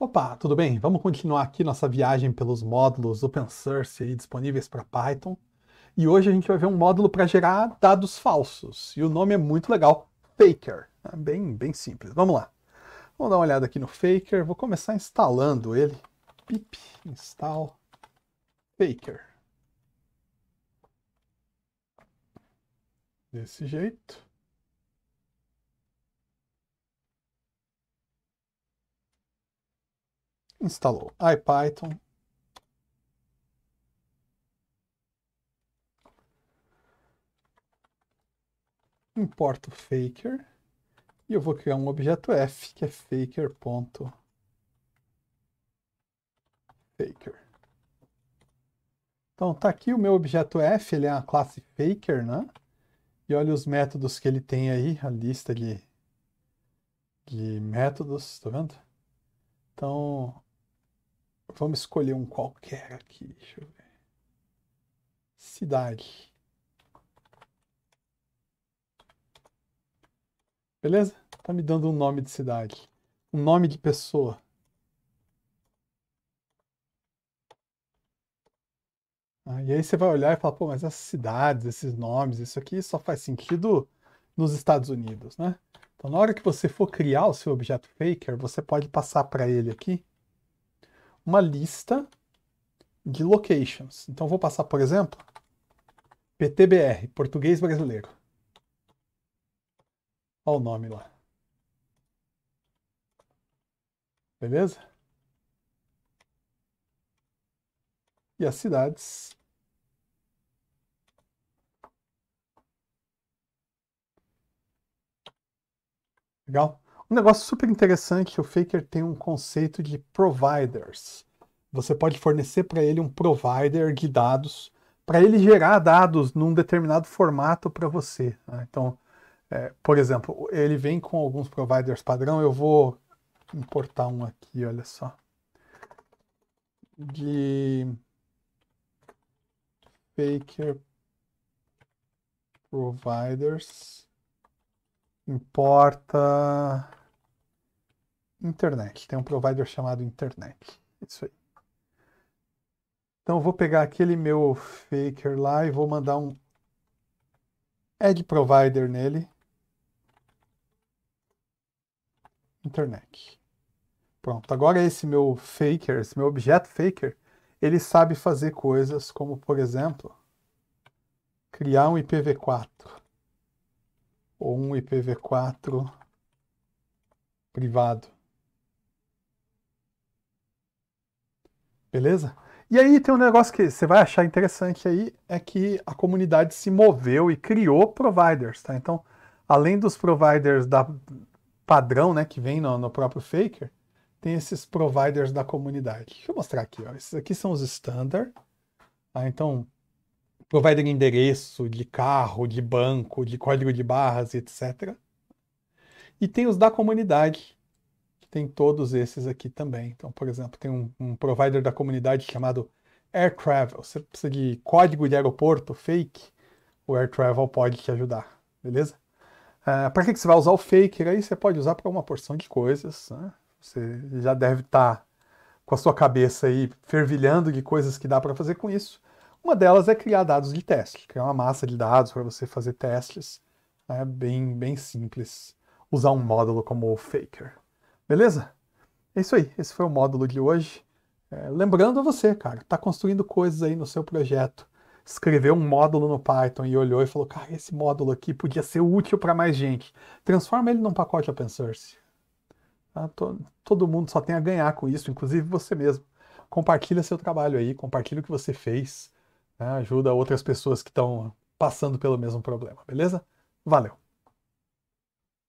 Opa, tudo bem? Vamos continuar aqui nossa viagem pelos módulos open source aí, disponíveis para Python. E hoje a gente vai ver um módulo para gerar dados falsos. E o nome é muito legal, Faker. É bem, bem simples. Vamos lá. Vamos dar uma olhada aqui no Faker. Vou começar instalando ele. Pip install Faker. Desse jeito. instalou IPython. Importo faker e eu vou criar um objeto f, que é faker.faker. .faker. Então tá aqui o meu objeto f, ele é a classe faker, né? E olha os métodos que ele tem aí, a lista de, de métodos, tá vendo? Então, Vamos escolher um qualquer aqui. Deixa eu ver. Cidade. Beleza? Tá me dando um nome de cidade. Um nome de pessoa. Ah, e aí você vai olhar e falar, pô, mas essas cidades, esses nomes, isso aqui só faz sentido nos Estados Unidos, né? Então, na hora que você for criar o seu objeto faker, você pode passar para ele aqui uma lista de locations. Então vou passar, por exemplo, PTBR, Português Brasileiro. Olha o nome lá. Beleza? E as cidades. Legal? Um negócio super interessante, o Faker tem um conceito de providers. Você pode fornecer para ele um provider de dados para ele gerar dados num determinado formato para você. Né? Então, é, por exemplo, ele vem com alguns providers padrão. Eu vou importar um aqui, olha só. De Faker Providers. Importa internet. Tem um provider chamado internet. Isso aí. Então eu vou pegar aquele meu faker lá e vou mandar um add provider nele. Internet. Pronto, agora esse meu faker, esse meu objeto faker, ele sabe fazer coisas como, por exemplo, criar um IPv4 ou um IPv4 privado. Beleza? E aí tem um negócio que você vai achar interessante aí, é que a comunidade se moveu e criou providers, tá? Então, além dos providers da padrão, né, que vem no, no próprio Faker, tem esses providers da comunidade. Deixa eu mostrar aqui, ó. Esses aqui são os standard, tá? Então, provider de endereço, de carro, de banco, de código de barras, etc. E tem os da comunidade, tem todos esses aqui também. Então, por exemplo, tem um, um provider da comunidade chamado Air Travel. Você precisa de código de aeroporto fake, o Air Travel pode te ajudar, beleza? Uh, ah, para que, que você vai usar o Faker? Aí você pode usar para uma porção de coisas. Né? Você já deve estar tá com a sua cabeça aí fervilhando de coisas que dá para fazer com isso. Uma delas é criar dados de teste, criar uma massa de dados para você fazer testes. É bem, bem simples usar um módulo como o Faker. Beleza? É isso aí, esse foi o módulo de hoje. É, lembrando a você, cara, tá construindo coisas aí no seu projeto, escreveu um módulo no Python e olhou e falou, cara, esse módulo aqui podia ser útil para mais gente. Transforma ele num pacote open source. Tá? Todo mundo só tem a ganhar com isso, inclusive você mesmo. Compartilha seu trabalho aí, compartilha o que você fez, né? ajuda outras pessoas que estão passando pelo mesmo problema, beleza? Valeu!